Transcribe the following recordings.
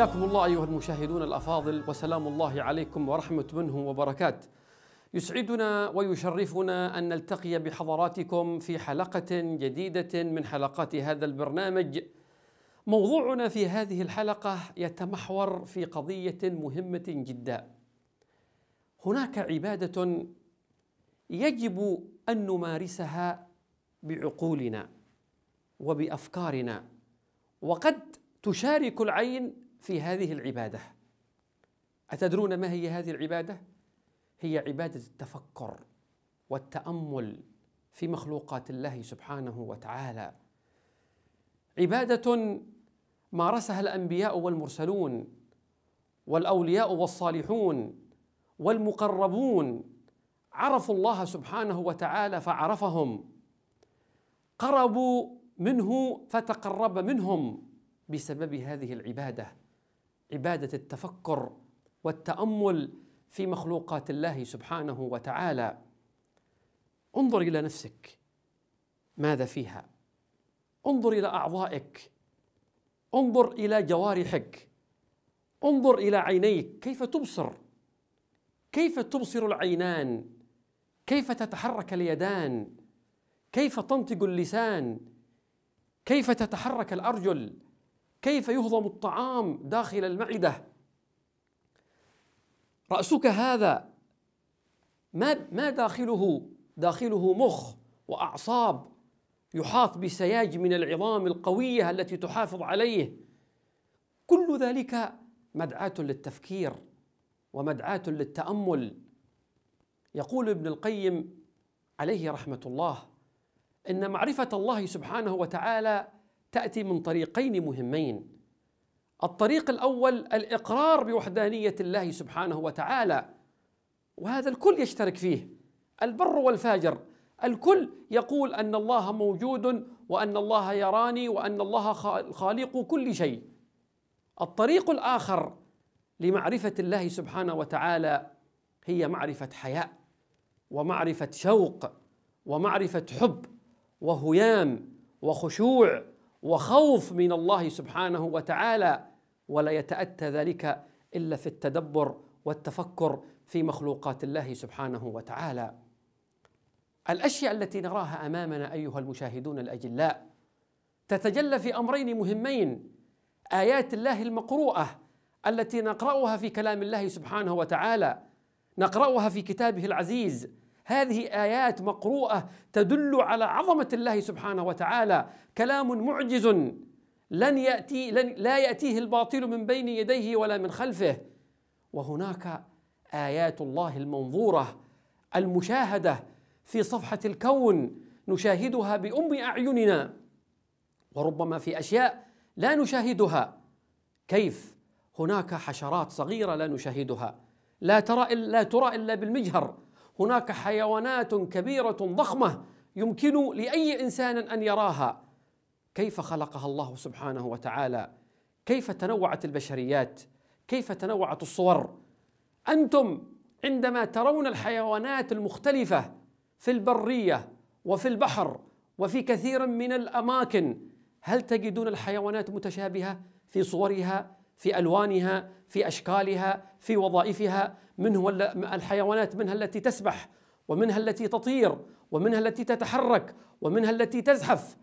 حياكم الله أيها المشاهدون الأفاضل وسلام الله عليكم ورحمة منه وبركات يسعدنا ويشرفنا أن نلتقي بحضراتكم في حلقة جديدة من حلقات هذا البرنامج موضوعنا في هذه الحلقة يتمحور في قضية مهمة جدا هناك عبادة يجب أن نمارسها بعقولنا وبأفكارنا وقد تشارك العين في هذه العباده اتدرون ما هي هذه العباده هي عباده التفكر والتامل في مخلوقات الله سبحانه وتعالى عباده مارسها الانبياء والمرسلون والاولياء والصالحون والمقربون عرفوا الله سبحانه وتعالى فعرفهم قربوا منه فتقرب منهم بسبب هذه العباده عباده التفكر والتامل في مخلوقات الله سبحانه وتعالى انظر الى نفسك ماذا فيها انظر الى اعضائك انظر الى جوارحك انظر الى عينيك كيف تبصر كيف تبصر العينان كيف تتحرك اليدان كيف تنطق اللسان كيف تتحرك الارجل كيف يهضم الطعام داخل المعدة رأسك هذا ما ما داخله داخله مخ وأعصاب يحاط بسياج من العظام القوية التي تحافظ عليه كل ذلك مدعاة للتفكير ومدعاة للتأمل يقول ابن القيم عليه رحمة الله إن معرفة الله سبحانه وتعالى تأتي من طريقين مهمين الطريق الأول الإقرار بوحدانية الله سبحانه وتعالى وهذا الكل يشترك فيه البر والفاجر الكل يقول أن الله موجود وأن الله يراني وأن الله خالق كل شيء الطريق الآخر لمعرفة الله سبحانه وتعالى هي معرفة حياء ومعرفة شوق ومعرفة حب وهيام وخشوع وخوف من الله سبحانه وتعالى ولا يتاتى ذلك الا في التدبر والتفكر في مخلوقات الله سبحانه وتعالى الاشياء التي نراها امامنا ايها المشاهدون الاجلاء تتجلى في امرين مهمين ايات الله المقروءه التي نقراها في كلام الله سبحانه وتعالى نقراها في كتابه العزيز هذه ايات مقروءه تدل على عظمه الله سبحانه وتعالى كلام معجز لن ياتي لن لا ياتيه الباطل من بين يديه ولا من خلفه وهناك ايات الله المنظوره المشاهده في صفحه الكون نشاهدها بام اعيننا وربما في اشياء لا نشاهدها كيف هناك حشرات صغيره لا نشاهدها لا ترى لا ترى الا بالمجهر هناك حيوانات كبيرة ضخمة يمكن لأي إنسان أن يراها كيف خلقها الله سبحانه وتعالى كيف تنوعت البشريات كيف تنوعت الصور أنتم عندما ترون الحيوانات المختلفة في البرية وفي البحر وفي كثير من الأماكن هل تجدون الحيوانات متشابهة في صورها في الوانها في اشكالها في وظائفها من هو الحيوانات منها التي تسبح ومنها التي تطير ومنها التي تتحرك ومنها التي تزحف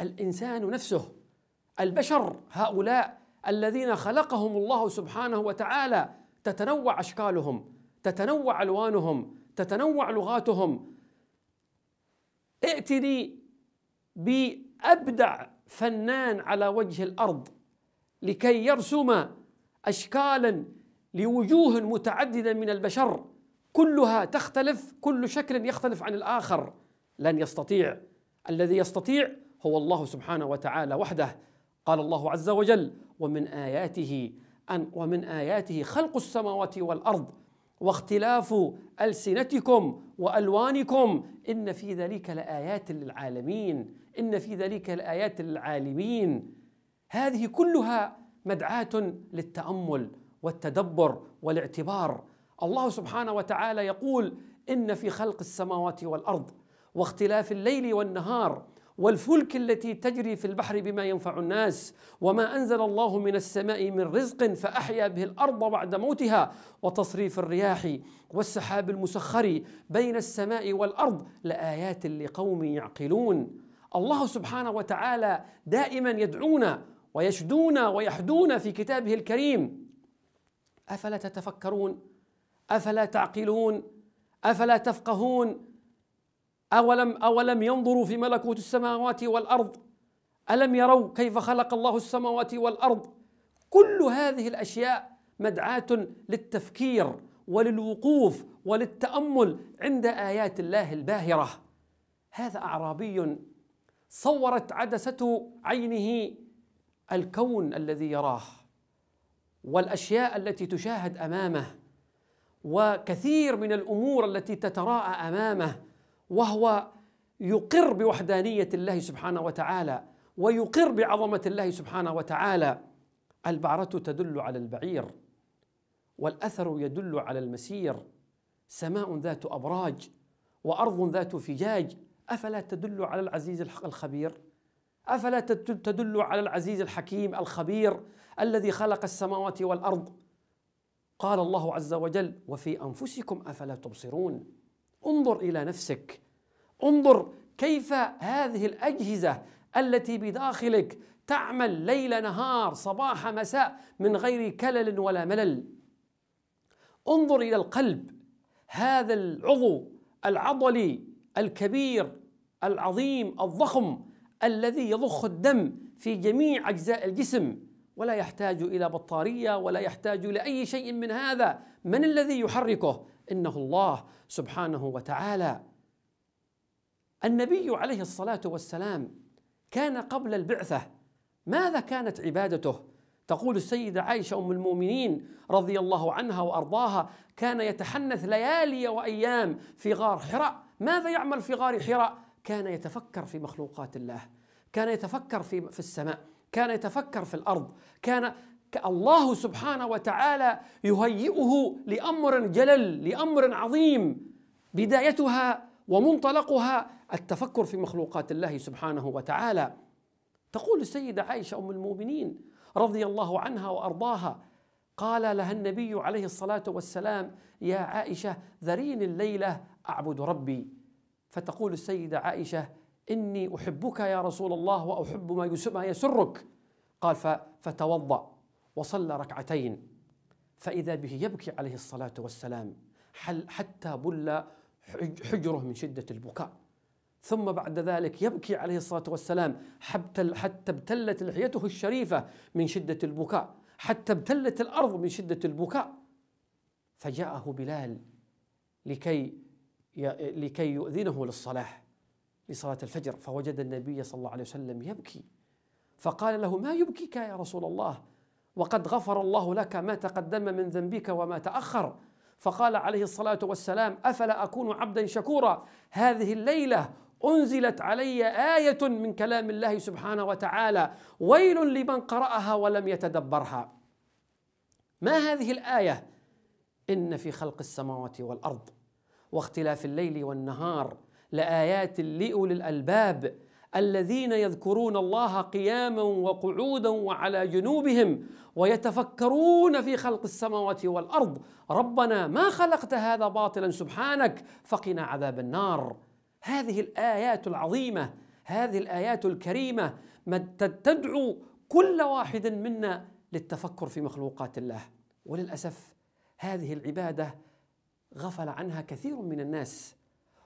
الانسان نفسه البشر هؤلاء الذين خلقهم الله سبحانه وتعالى تتنوع اشكالهم تتنوع الوانهم تتنوع لغاتهم ائتني بابدع فنان على وجه الارض لكي يرسم اشكالا لوجوه متعدده من البشر كلها تختلف كل شكل يختلف عن الاخر لن يستطيع الذي يستطيع هو الله سبحانه وتعالى وحده قال الله عز وجل ومن اياته ان ومن اياته خلق السماوات والارض واختلاف السنتكم والوانكم ان في ذلك لايات للعالمين ان في ذلك لايات للعالمين هذه كلها مدعاة للتأمل والتدبر والاعتبار الله سبحانه وتعالى يقول إن في خلق السماوات والأرض واختلاف الليل والنهار والفلك التي تجري في البحر بما ينفع الناس وما انزل الله من السماء من رزق فاحيا به الارض بعد موتها وتصريف الرياح والسحاب المسخر بين السماء والارض لايات لقوم يعقلون الله سبحانه وتعالى دائما يدعونا ويشدون ويحدون في كتابه الكريم افلا تتفكرون افلا تعقلون افلا تفقهون اولم اولم ينظروا في ملكوت السماوات والارض الم يروا كيف خلق الله السماوات والارض كل هذه الاشياء مدعاه للتفكير وللوقوف وللتامل عند ايات الله الباهره هذا اعرابي صورت عدسه عينه الكون الذي يراه والاشياء التي تشاهد امامه وكثير من الامور التي تتراءى امامه وهو يقر بوحدانيه الله سبحانه وتعالى ويقر بعظمه الله سبحانه وتعالى البعره تدل على البعير والاثر يدل على المسير سماء ذات ابراج وارض ذات فجاج افلا تدل على العزيز الخبير افلا تدل على العزيز الحكيم الخبير الذي خلق السماوات والارض قال الله عز وجل وفي انفسكم افلا تبصرون انظر الى نفسك انظر كيف هذه الاجهزه التي بداخلك تعمل ليل نهار صباح مساء من غير كلل ولا ملل انظر الى القلب هذا العضو العضلي الكبير العظيم الضخم الذي يضخ الدم في جميع أجزاء الجسم ولا يحتاج إلى بطارية ولا يحتاج إلى أي شيء من هذا من الذي يحركه؟ إنه الله سبحانه وتعالى النبي عليه الصلاة والسلام كان قبل البعثة ماذا كانت عبادته؟ تقول السيدة عائشة أم المؤمنين رضي الله عنها وأرضاها كان يتحنث ليالي وأيام في غار حراء ماذا يعمل في غار حراء؟ كان يتفكر في مخلوقات الله كان يتفكر في في السماء كان يتفكر في الارض كان الله سبحانه وتعالى يهيئه لامر جلل لامر عظيم بدايتها ومنطلقها التفكر في مخلوقات الله سبحانه وتعالى تقول السيده عائشه ام المؤمنين رضي الله عنها وارضاها قال لها النبي عليه الصلاه والسلام يا عائشه ذريني الليله اعبد ربي فتقول السيدة عائشة إني أحبك يا رسول الله وأحب ما يسرك قال فتوضأ وصلى ركعتين فإذا به يبكي عليه الصلاة والسلام حتى بل حجره من شدة البكاء ثم بعد ذلك يبكي عليه الصلاة والسلام حتى حتى ابتلت لحيته الشريفة من شدة البكاء حتى ابتلت الأرض من شدة البكاء فجاءه بلال لكي لكي يؤذنه للصلاة لصلاة الفجر فوجد النبي صلى الله عليه وسلم يبكي فقال له ما يبكيك يا رسول الله وقد غفر الله لك ما تقدم من ذنبك وما تأخر فقال عليه الصلاة والسلام أفلا أكون عبدا شكورا هذه الليلة أنزلت علي آية من كلام الله سبحانه وتعالى ويل لمن قرأها ولم يتدبرها ما هذه الآية إن في خلق السماوات والأرض واختلاف الليل والنهار لآيات لأولي الألباب الذين يذكرون الله قياما وقعودا وعلى جنوبهم ويتفكرون في خلق السماوات والارض ربنا ما خلقت هذا باطلا سبحانك فقنا عذاب النار هذه الايات العظيمه هذه الايات الكريمه تدعو كل واحد منا للتفكر في مخلوقات الله وللاسف هذه العباده غفل عنها كثير من الناس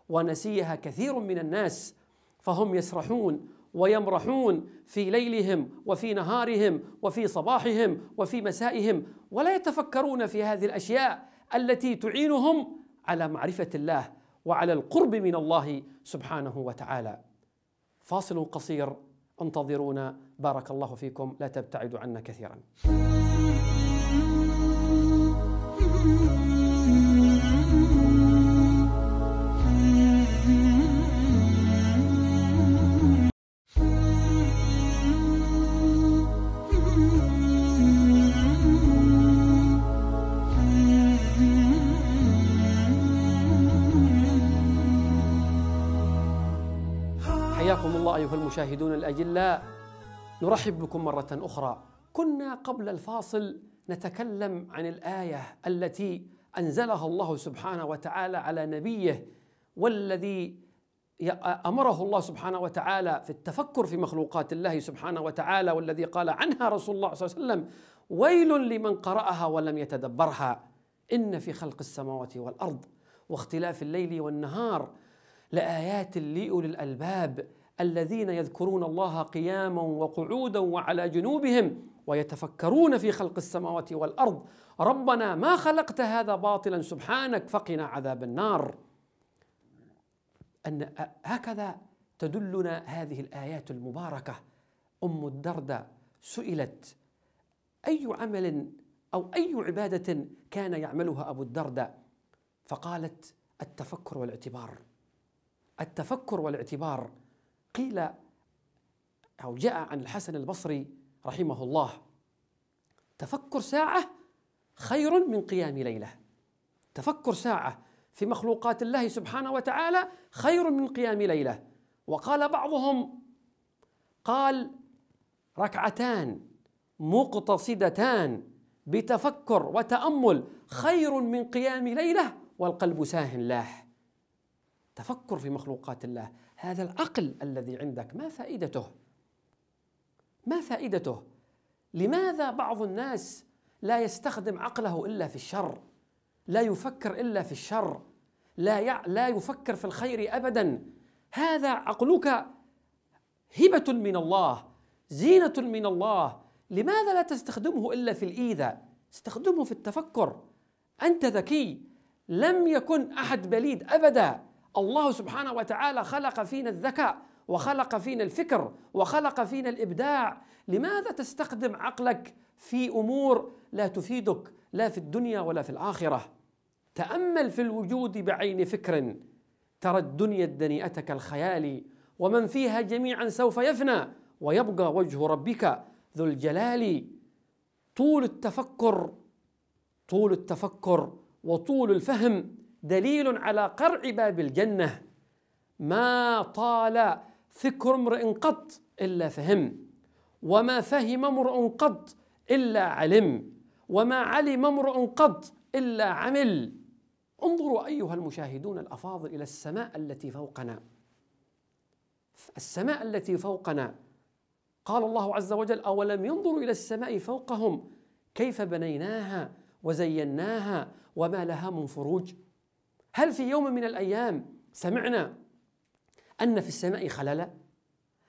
ونسيها كثير من الناس فهم يسرحون ويمرحون في ليلهم وفي نهارهم وفي صباحهم وفي مسائهم ولا يتفكرون في هذه الاشياء التي تعينهم على معرفه الله وعلى القرب من الله سبحانه وتعالى. فاصل قصير انتظرونا بارك الله فيكم لا تبتعدوا عنا كثيرا. أيها المشاهدون الأجلاء نرحب بكم مرة أخرى كنا قبل الفاصل نتكلم عن الآية التي أنزلها الله سبحانه وتعالى على نبيه والذي أمره الله سبحانه وتعالى في التفكر في مخلوقات الله سبحانه وتعالى والذي قال عنها رسول الله صلى الله عليه وسلم ويل لمن قرأها ولم يتدبرها إن في خلق السماوات والأرض واختلاف الليل والنهار لآيات لأولي الألباب الذين يذكرون الله قياما وقعودا وعلى جنوبهم ويتفكرون في خلق السماوات والارض ربنا ما خلقت هذا باطلا سبحانك فقنا عذاب النار ان هكذا تدلنا هذه الايات المباركه ام الدردة سئلت اي عمل او اي عباده كان يعملها ابو الدردة فقالت التفكر والاعتبار التفكر والاعتبار قيل أو جاء عن الحسن البصري رحمه الله تفكر ساعة خير من قيام ليلة تفكر ساعة في مخلوقات الله سبحانه وتعالى خير من قيام ليلة وقال بعضهم قال ركعتان مقتصدتان بتفكر وتأمل خير من قيام ليلة والقلب ساهن له تفكر في مخلوقات الله هذا العقل الذي عندك ما فائدته ما فائدته لماذا بعض الناس لا يستخدم عقله الا في الشر لا يفكر الا في الشر لا يع... لا يفكر في الخير ابدا هذا عقلك هبه من الله زينه من الله لماذا لا تستخدمه الا في الايذاء استخدمه في التفكر انت ذكي لم يكن احد بليد ابدا الله سبحانه وتعالى خلق فينا الذكاء وخلق فينا الفكر وخلق فينا الابداع لماذا تستخدم عقلك في امور لا تفيدك لا في الدنيا ولا في الاخره تامل في الوجود بعين فكر ترى الدنيا الدنيئتك الخيال ومن فيها جميعا سوف يفنى ويبقى وجه ربك ذو الجلال طول التفكر طول التفكر وطول الفهم دليل على قرع باب الجنة ما طال فكر امرئ قط إلا فهم وما فهم امرؤ قط إلا علم وما علم امرؤ قط إلا عمل انظروا أيها المشاهدون الأفاضل إلى السماء التي فوقنا السماء التي فوقنا قال الله عز وجل أولم ينظروا إلى السماء فوقهم كيف بنيناها وزيناها وما لها من فروج هل في يوم من الايام سمعنا ان في السماء خللا؟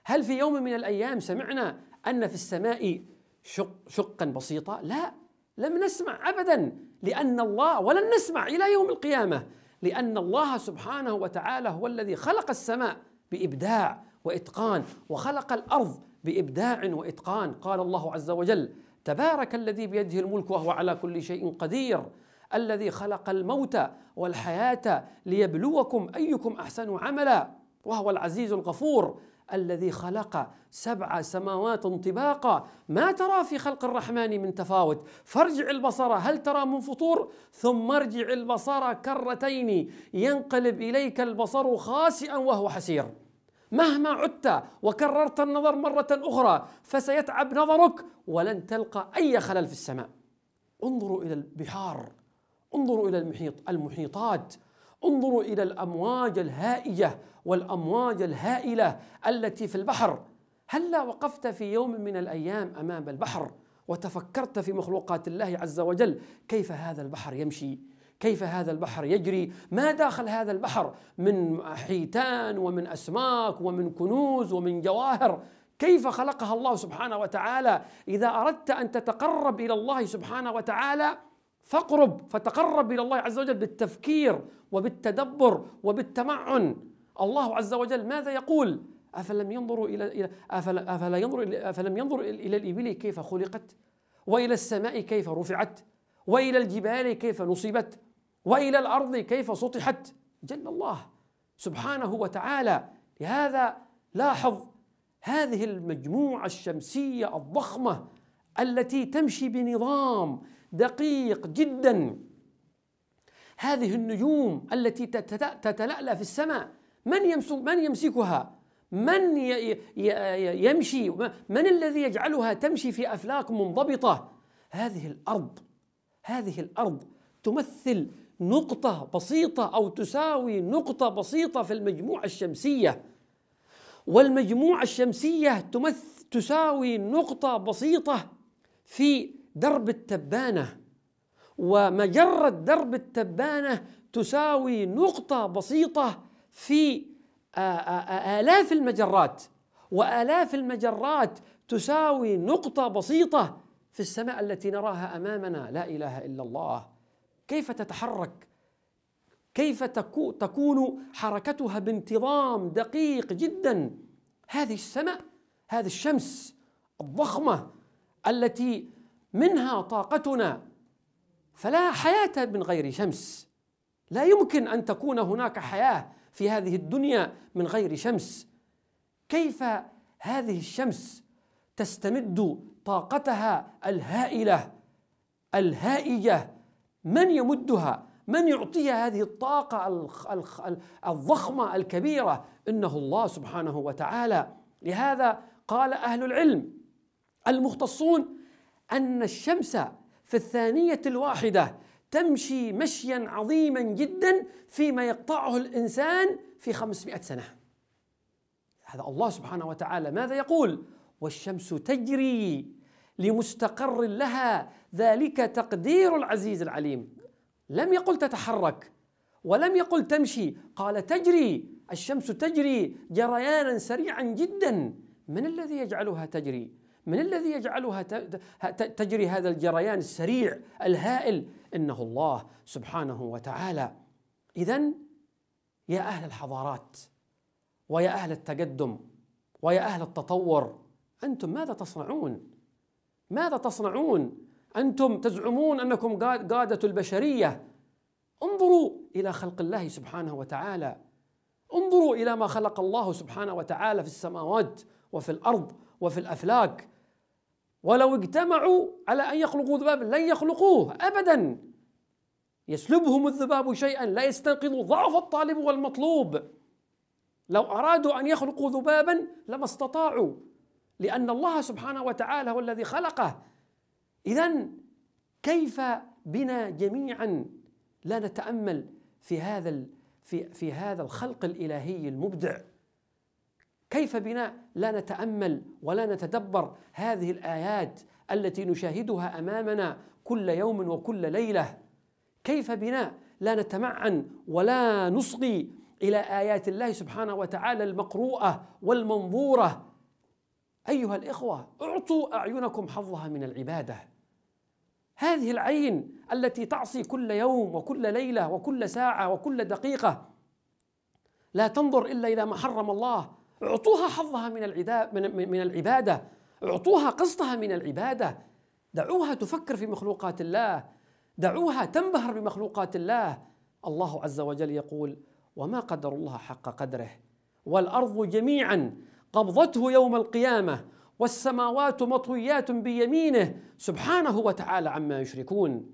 هل في يوم من الايام سمعنا ان في السماء شق شقا بسيطا؟ لا لم نسمع ابدا لان الله ولن نسمع الى يوم القيامه لان الله سبحانه وتعالى هو الذي خلق السماء بابداع واتقان وخلق الارض بابداع واتقان قال الله عز وجل تبارك الذي بيده الملك وهو على كل شيء قدير الذي خلق الموت والحياة ليبلوكم أيكم أحسن عملا وهو العزيز الغفور الذي خلق سبع سماوات طباقا ما ترى في خلق الرحمن من تفاوت فارجع البصر هل ترى من فطور ثم ارجع البصر كرتين ينقلب اليك البصر خاسئا وهو حسير مهما عدت وكررت النظر مره اخرى فسيتعب نظرك ولن تلقى اي خلل في السماء انظروا الى البحار انظروا إلى المحيط المحيطات انظروا إلى الأمواج الهائجة والأمواج الهائلة التي في البحر هلا وقفت في يوم من الأيام أمام البحر وتفكرت في مخلوقات الله عز وجل كيف هذا البحر يمشي كيف هذا البحر يجري ما داخل هذا البحر من حيتان ومن أسماك ومن كنوز ومن جواهر كيف خلقها الله سبحانه وتعالى إذا أردت أن تتقرب إلى الله سبحانه وتعالى فاقرب فتقرب الى الله عز وجل بالتفكير وبالتدبر وبالتمعن الله عز وجل ماذا يقول افلم ينظروا الى الى أفلا, أفلا ينظر افلم ينظروا الى الابل كيف خلقت والى السماء كيف رفعت والى الجبال كيف نصبت والى الارض كيف سطحت جل الله سبحانه وتعالى لهذا لاحظ هذه المجموعه الشمسيه الضخمه التي تمشي بنظام دقيق جدا هذه النجوم التي تتلألأ في السماء من من يمسكها؟ من يمشي؟ من الذي يجعلها تمشي في افلاك منضبطه؟ هذه الارض هذه الارض تمثل نقطة بسيطة أو تساوي نقطة بسيطة في المجموعة الشمسية والمجموعة الشمسية تمث تساوي نقطة بسيطة في درب التبانه ومجره درب التبانه تساوي نقطه بسيطه في آلاف المجرات وآلاف المجرات تساوي نقطة بسيطة في السماء التي نراها أمامنا لا إله إلا الله كيف تتحرك كيف تكون حركتها بانتظام دقيق جدا هذه السماء هذه الشمس الضخمة التي منها طاقتنا فلا حياة من غير شمس لا يمكن أن تكون هناك حياة في هذه الدنيا من غير شمس كيف هذه الشمس تستمد طاقتها الهائلة الهائجة من يمدها من يعطيها هذه الطاقة الضخمة الكبيرة إنه الله سبحانه وتعالى لهذا قال أهل العلم المختصون أن الشمس في الثانية الواحدة تمشي مشيا عظيما جدا فيما يقطعه الإنسان في 500 سنة هذا الله سبحانه وتعالى ماذا يقول والشمس تجري لمستقر لها ذلك تقدير العزيز العليم لم يقل تتحرك ولم يقل تمشي قال تجري الشمس تجري جريانا سريعا جدا من الذي يجعلها تجري من الذي يجعلها تجري هذا الجريان السريع الهائل انه الله سبحانه وتعالى اذا يا اهل الحضارات ويا اهل التقدم ويا اهل التطور انتم ماذا تصنعون ماذا تصنعون انتم تزعمون انكم قاده البشريه انظروا الى خلق الله سبحانه وتعالى انظروا الى ما خلق الله سبحانه وتعالى في السماوات وفي الارض وفي الافلاك ولو اجتمعوا على ان يخلقوا ذبابا لن يخلقوه ابدا يسلبهم الذباب شيئا لا يستنقذ ضعف الطالب والمطلوب لو ارادوا ان يخلقوا ذبابا لما استطاعوا لان الله سبحانه وتعالى هو الذي خلقه اذا كيف بنا جميعا لا نتامل في هذا في في هذا الخلق الالهي المبدع كيف بنا لا نتامل ولا نتدبر هذه الايات التي نشاهدها امامنا كل يوم وكل ليله كيف بنا لا نتمعن ولا نصغي الى ايات الله سبحانه وتعالى المقروءه والمنظوره ايها الاخوه اعطوا اعينكم حظها من العباده هذه العين التي تعصي كل يوم وكل ليله وكل ساعه وكل دقيقه لا تنظر الا الى ما حرم الله اعطوها حظها من من العباده اعطوها قسطها من العباده دعوها تفكر في مخلوقات الله دعوها تنبهر بمخلوقات الله الله عز وجل يقول وما قدر الله حق قدره والارض جميعا قبضته يوم القيامه والسماوات مطويات بيمينه سبحانه وتعالى عما يشركون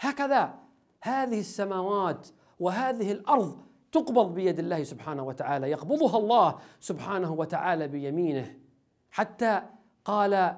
هكذا هذه السماوات وهذه الارض تقبض بيد الله سبحانه وتعالى يقبضها الله سبحانه وتعالى بيمينه حتى قال آه،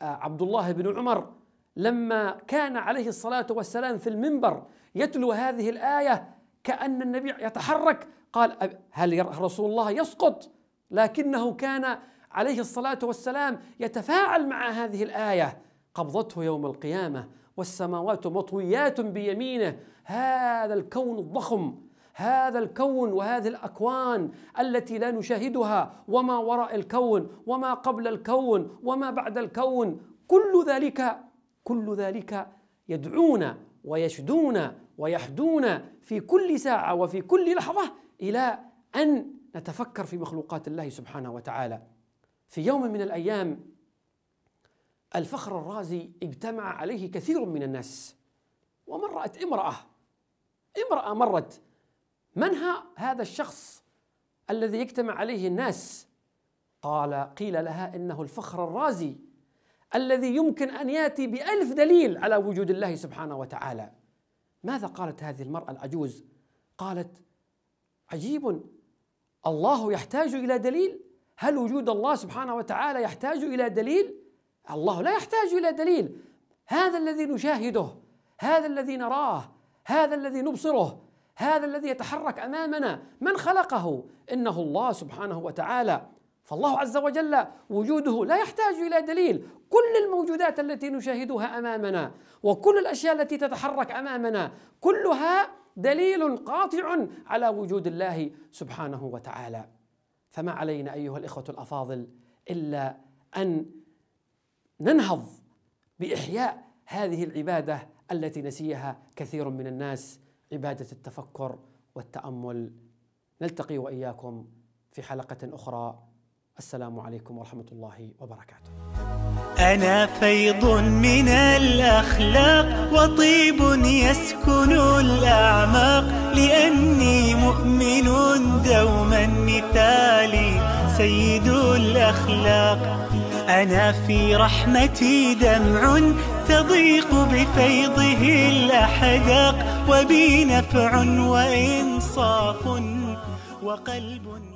عبد الله بن عمر لما كان عليه الصلاه والسلام في المنبر يتلو هذه الايه كان النبي يتحرك قال هل رسول الله يسقط لكنه كان عليه الصلاه والسلام يتفاعل مع هذه الايه قبضته يوم القيامه والسماوات مطويات بيمينه هذا الكون الضخم هذا الكون وهذه الاكوان التي لا نشاهدها وما وراء الكون وما قبل الكون وما بعد الكون كل ذلك كل ذلك يدعونا ويشدونا ويحدونا في كل ساعه وفي كل لحظه الى ان نتفكر في مخلوقات الله سبحانه وتعالى في يوم من الايام الفخر الرازي اجتمع عليه كثير من الناس ومرت امرأة امرأة مرت من هذا الشخص الذي يجتمع عليه الناس قال قيل لها إنه الفخر الرازي الذي يمكن أن يأتي بألف دليل على وجود الله سبحانه وتعالى ماذا قالت هذه المرأة العجوز قالت عجيب الله يحتاج إلى دليل هل وجود الله سبحانه وتعالى يحتاج إلى دليل الله لا يحتاج إلى دليل هذا الذي نشاهده هذا الذي نراه هذا الذي نبصره هذا الذي يتحرك امامنا من خلقه انه الله سبحانه وتعالى فالله عز وجل وجوده لا يحتاج الى دليل كل الموجودات التي نشاهدها امامنا وكل الاشياء التي تتحرك امامنا كلها دليل قاطع على وجود الله سبحانه وتعالى فما علينا ايها الاخوه الافاضل الا ان ننهض باحياء هذه العباده التي نسيها كثير من الناس عباده التفكر والتامل نلتقي واياكم في حلقه اخرى السلام عليكم ورحمه الله وبركاته انا فيض من الاخلاق وطيب يسكن الاعماق لاني مؤمن دوما مثالي سيد الاخلاق انا في رحمتي دمع تضيق بفيضه الاحداق وبي نفع وإنصاف وقلب